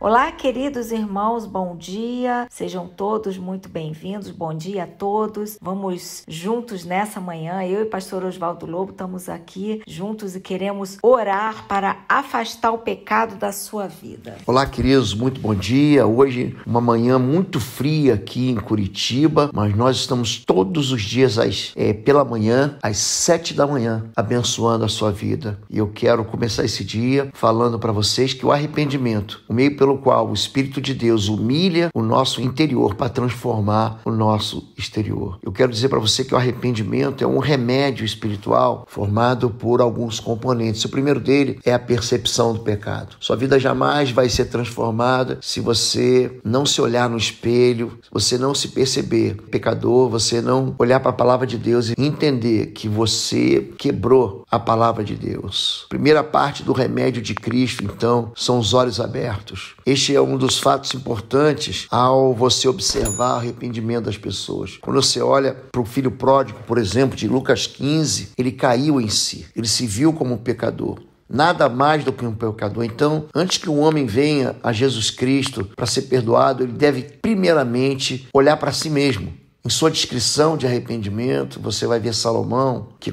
Olá, queridos irmãos, bom dia. Sejam todos muito bem-vindos. Bom dia a todos. Vamos juntos nessa manhã. Eu e pastor Oswaldo Lobo estamos aqui juntos e queremos orar para afastar o pecado da sua vida. Olá, queridos, muito bom dia. Hoje uma manhã muito fria aqui em Curitiba, mas nós estamos todos os dias às, é, pela manhã, às sete da manhã, abençoando a sua vida. E eu quero começar esse dia falando para vocês que o arrependimento, o meio pelo pelo qual o Espírito de Deus humilha o nosso interior para transformar o nosso exterior. Eu quero dizer para você que o arrependimento é um remédio espiritual formado por alguns componentes. O primeiro dele é a percepção do pecado. Sua vida jamais vai ser transformada se você não se olhar no espelho, se você não se perceber pecador, você não olhar para a palavra de Deus e entender que você quebrou a palavra de Deus. Primeira parte do remédio de Cristo, então, são os olhos abertos. Este é um dos fatos importantes ao você observar o arrependimento das pessoas. Quando você olha para o filho pródigo, por exemplo, de Lucas 15, ele caiu em si, ele se viu como um pecador nada mais do que um pecador. Então, antes que um homem venha a Jesus Cristo para ser perdoado, ele deve primeiramente olhar para si mesmo. Em sua descrição de arrependimento, você vai ver Salomão que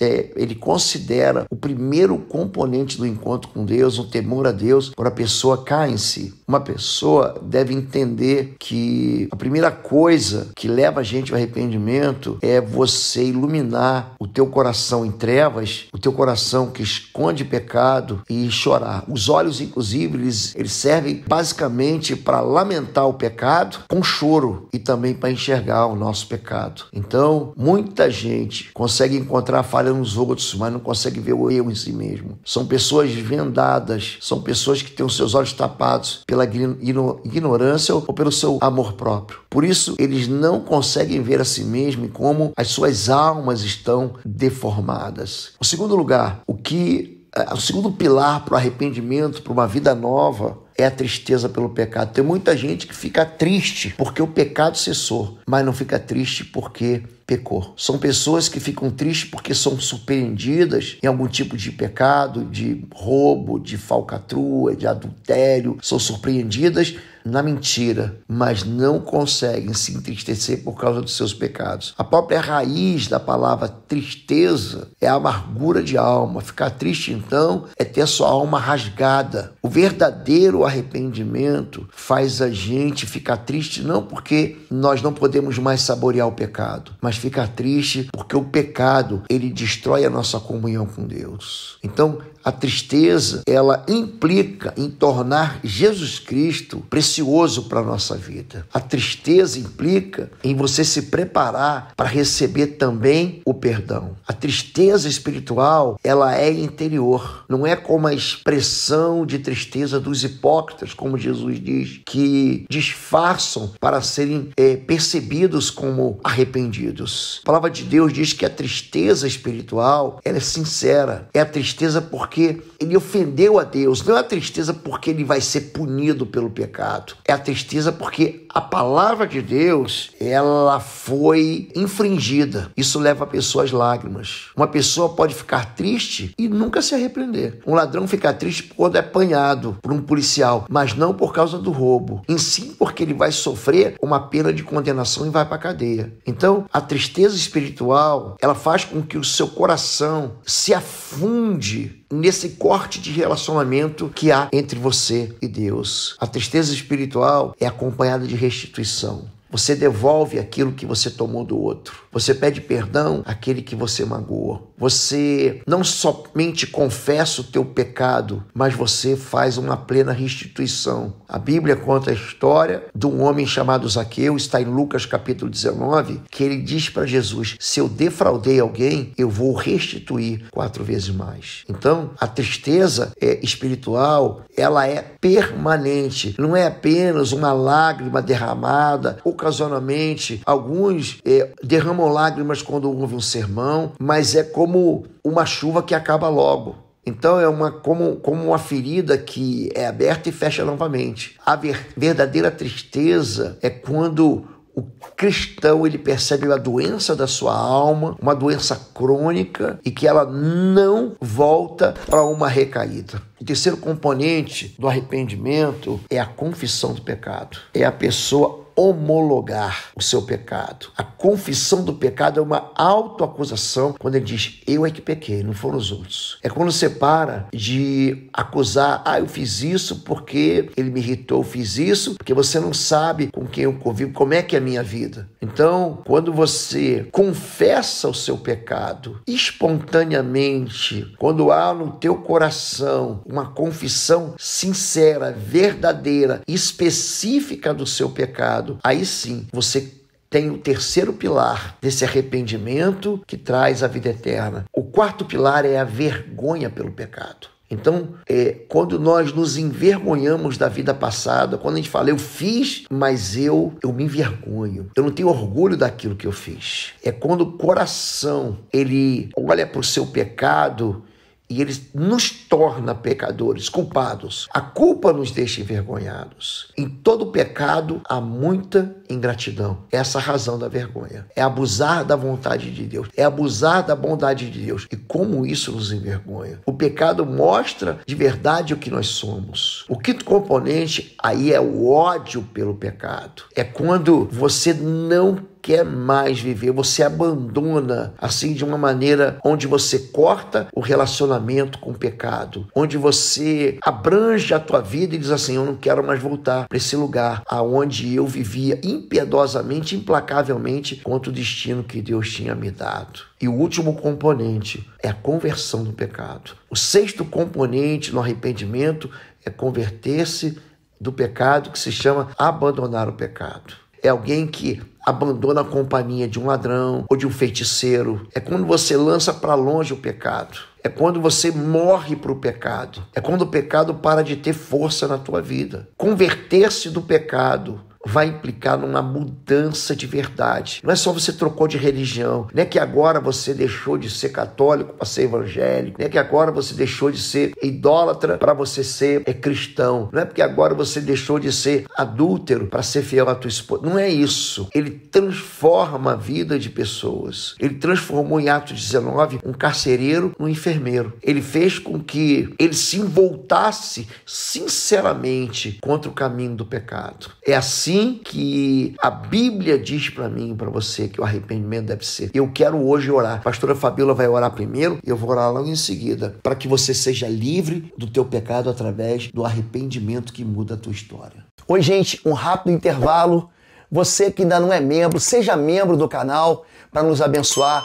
é, ele considera o primeiro componente do encontro com Deus, o temor a Deus, quando a pessoa cai em si. Uma pessoa deve entender que a primeira coisa que leva a gente ao arrependimento é você iluminar o teu coração em trevas, o teu coração que esconde pecado e chorar. Os olhos, inclusive, eles, eles servem basicamente para lamentar o pecado com choro e também para enxergar o nosso pecado. Então, muita gente consegue consegue encontrar falha nos outros, mas não consegue ver o erro em si mesmo. São pessoas vendadas, são pessoas que têm os seus olhos tapados pela ignorância ou pelo seu amor próprio. Por isso, eles não conseguem ver a si mesmo e como as suas almas estão deformadas. O segundo lugar, o que eh, o segundo pilar para o arrependimento, para uma vida nova, é a tristeza pelo pecado. Tem muita gente que fica triste porque o pecado cessou, mas não fica triste porque pecou. São pessoas que ficam tristes porque são surpreendidas em algum tipo de pecado, de roubo, de falcatrua, de adultério, são surpreendidas na mentira, mas não conseguem se entristecer por causa dos seus pecados. A própria raiz da palavra tristeza é a amargura de alma. Ficar triste, então, é ter sua alma rasgada. O verdadeiro arrependimento faz a gente ficar triste não porque nós não podemos mais saborear o pecado, mas ficar triste porque o pecado, ele destrói a nossa comunhão com Deus. Então, a tristeza, ela implica em tornar Jesus Cristo precioso para a nossa vida. A tristeza implica em você se preparar para receber também o perdão. A tristeza espiritual, ela é interior, não é como a expressão de tristeza dos hipócritas, como Jesus diz, que disfarçam para serem é, percebidos como arrependidos. A palavra de Deus diz que a tristeza espiritual, ela é sincera, é a tristeza porque porque ele ofendeu a Deus. Não é a tristeza porque ele vai ser punido pelo pecado. É a tristeza porque a palavra de Deus, ela foi infringida. Isso leva a pessoas lágrimas. Uma pessoa pode ficar triste e nunca se arrepender. Um ladrão fica triste quando é apanhado por um policial, mas não por causa do roubo. Em sim porque ele vai sofrer uma pena de condenação e vai para a cadeia. Então, a tristeza espiritual, ela faz com que o seu coração se afunde nesse corte de relacionamento que há entre você e Deus. A tristeza espiritual é acompanhada de restituição. Você devolve aquilo que você tomou do outro. Você pede perdão àquele que você magoou você não somente confessa o teu pecado, mas você faz uma plena restituição. A Bíblia conta a história de um homem chamado Zaqueu, está em Lucas capítulo 19, que ele diz para Jesus: "Se eu defraudei alguém, eu vou restituir quatro vezes mais". Então, a tristeza é espiritual, ela é permanente, não é apenas uma lágrima derramada ocasionalmente. Alguns é, derramam lágrimas quando ouvem um sermão, mas é como como uma chuva que acaba logo. Então é uma como, como uma ferida que é aberta e fecha novamente. A ver, verdadeira tristeza é quando o cristão ele percebe a doença da sua alma, uma doença crônica e que ela não volta para uma recaída. O terceiro componente do arrependimento é a confissão do pecado. É a pessoa homologar o seu pecado. A confissão do pecado é uma autoacusação quando ele diz: Eu é que pequei, não foram os outros. É quando você para de acusar: Ah, eu fiz isso porque ele me irritou, eu fiz isso porque você não sabe com quem eu convivo, como é que é a minha vida. Então, quando você confessa o seu pecado espontaneamente, quando há no teu coração uma confissão sincera, verdadeira, específica do seu pecado, pecado, aí sim você tem o terceiro pilar desse arrependimento que traz a vida eterna. O quarto pilar é a vergonha pelo pecado. Então, é, quando nós nos envergonhamos da vida passada, quando a gente fala, eu fiz, mas eu, eu me envergonho, eu não tenho orgulho daquilo que eu fiz. É quando o coração, ele olha para o seu pecado e ele nos torna pecadores, culpados. A culpa nos deixa envergonhados. Em todo pecado há muita ingratidão. É essa a razão da vergonha. É abusar da vontade de Deus, é abusar da bondade de Deus. E como isso nos envergonha? O pecado mostra de verdade o que nós somos. O quinto componente aí é o ódio pelo pecado. É quando você não quer mais viver, você abandona assim de uma maneira onde você corta o relacionamento com o pecado, onde você abrange a tua vida e diz assim: eu não quero mais voltar para esse lugar aonde eu vivia impiedosamente, implacavelmente contra o destino que Deus tinha me dado. E o último componente é a conversão do pecado. O sexto componente no arrependimento é converter-se do pecado que se chama abandonar o pecado. É alguém que abandona a companhia de um ladrão ou de um feiticeiro. É quando você lança para longe o pecado. É quando você morre para o pecado. É quando o pecado para de ter força na tua vida. Converter-se do pecado vai implicar numa mudança de verdade. Não é só você trocou de religião, não é que agora você deixou de ser católico para ser evangélico, não é que agora você deixou de ser idólatra para você ser é, cristão, não é porque agora você deixou de ser adúltero para ser fiel à tua esposa. Não é isso. Ele transforma a vida de pessoas. Ele transformou em Atos 19 um carcereiro num enfermeiro. Ele fez com que ele se envoltasse sinceramente contra o caminho do pecado. É assim assim que a Bíblia diz para mim e para você que o arrependimento deve ser. Eu quero hoje orar. A pastora Fabíola vai orar primeiro, eu vou orar logo em seguida, para que você seja livre do teu pecado através do arrependimento que muda a tua história. Oi, gente, um rápido intervalo. Você que ainda não é membro, seja membro do canal para nos abençoar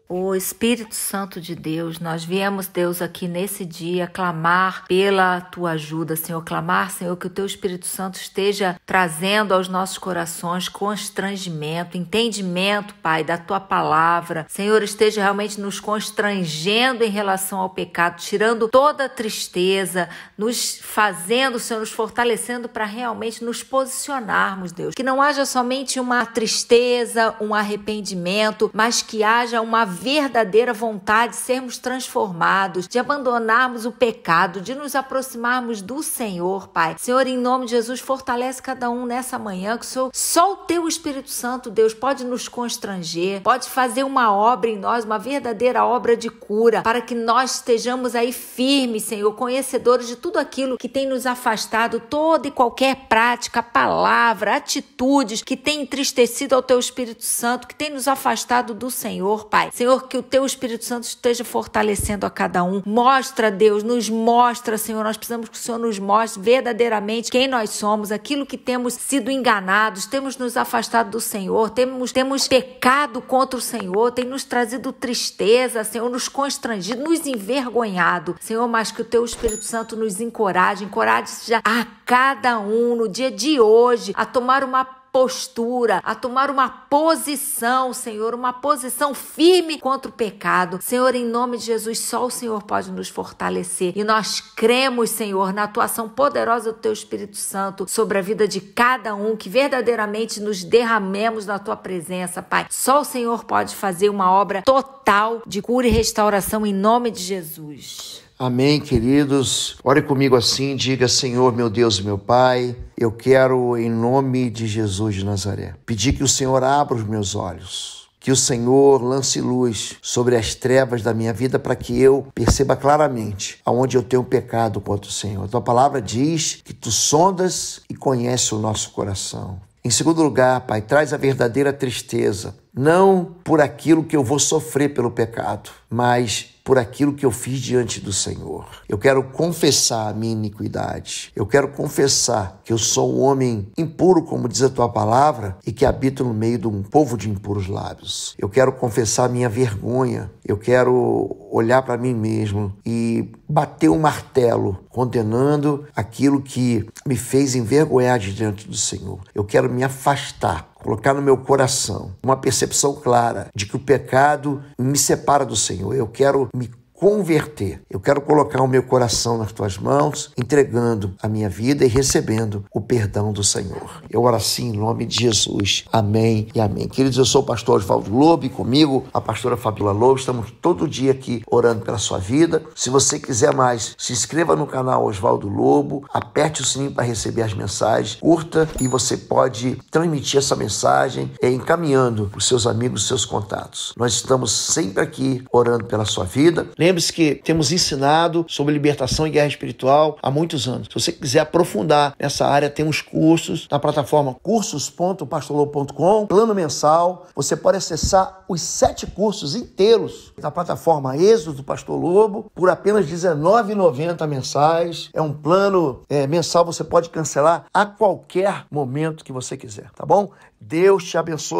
o Espírito Santo de Deus, nós viemos, Deus, aqui nesse dia clamar pela tua ajuda, Senhor. Clamar, Senhor, que o teu Espírito Santo esteja trazendo aos nossos corações constrangimento, entendimento, Pai, da tua palavra. Senhor, esteja realmente nos constrangendo em relação ao pecado, tirando toda a tristeza, nos fazendo, Senhor, nos fortalecendo para realmente nos posicionarmos, Deus. Que não haja somente uma tristeza, um arrependimento, mas que haja uma verdadeira vontade de sermos transformados, de abandonarmos o pecado, de nos aproximarmos do Senhor, Pai. Senhor, em nome de Jesus, fortalece cada um nessa manhã, que o Senhor, só o teu Espírito Santo, Deus, pode nos constranger, pode fazer uma obra em nós, uma verdadeira obra de cura, para que nós estejamos aí firmes, Senhor, conhecedores de tudo aquilo que tem nos afastado, toda e qualquer prática, palavra, atitudes que tem entristecido ao teu Espírito Santo, que tem nos afastado do Senhor, Pai. Senhor, Senhor, que o teu Espírito Santo esteja fortalecendo a cada um. Mostra, Deus, nos mostra, Senhor. Nós precisamos que o Senhor nos mostre verdadeiramente quem nós somos, aquilo que temos sido enganados, temos nos afastado do Senhor, temos, temos pecado contra o Senhor, tem nos trazido tristeza, Senhor, nos constrangido, nos envergonhado. Senhor, mas que o teu Espírito Santo nos encoraje, encoraje a cada um no dia de hoje a tomar uma postura, a tomar uma posição, Senhor, uma posição firme contra o pecado. Senhor, em nome de Jesus, só o Senhor pode nos fortalecer. E nós cremos, Senhor, na atuação poderosa do Teu Espírito Santo sobre a vida de cada um, que verdadeiramente nos derramemos na Tua presença, Pai. Só o Senhor pode fazer uma obra total de cura e restauração em nome de Jesus. Amém, queridos. Ore comigo assim, diga: Senhor, meu Deus, meu Pai, eu quero, em nome de Jesus de Nazaré, pedir que o Senhor abra os meus olhos. Que o Senhor lance luz sobre as trevas da minha vida para que eu perceba claramente aonde eu tenho pecado contra o Senhor. A tua palavra diz que tu sondas e conheces o nosso coração. Em segundo lugar, Pai, traz a verdadeira tristeza, não por aquilo que eu vou sofrer pelo pecado, mas por aquilo que eu fiz diante do Senhor. Eu quero confessar a minha iniquidade. Eu quero confessar que eu sou um homem impuro, como diz a tua palavra, e que habito no meio de um povo de impuros lábios. Eu quero confessar a minha vergonha. Eu quero olhar para mim mesmo e bater o um martelo, condenando aquilo que me fez envergonhar diante do Senhor. Eu quero me afastar colocar no meu coração uma percepção clara de que o pecado me separa do Senhor. Eu quero me converter. Eu quero colocar o meu coração nas tuas mãos, entregando a minha vida e recebendo o perdão do Senhor. Eu oro assim em nome de Jesus. Amém e amém. Queridos, eu sou o pastor Oswaldo Lobo e comigo a pastora Fabíola Lobo. Estamos todo dia aqui orando pela sua vida. Se você quiser mais, se inscreva no canal Oswaldo Lobo, aperte o sininho para receber as mensagens, curta e você pode transmitir essa mensagem é, encaminhando os seus amigos, seus contatos. Nós estamos sempre aqui orando pela sua vida. Lembra Lembre-se que temos ensinado sobre libertação e guerra espiritual há muitos anos. Se você quiser aprofundar nessa área, temos cursos na plataforma cursos.pastorlobo.com, plano mensal. Você pode acessar os sete cursos inteiros na plataforma Êxodo do Pastor Lobo por apenas R$19,90 mensais. É um plano é, mensal, você pode cancelar a qualquer momento que você quiser, tá bom? Deus te abençoe.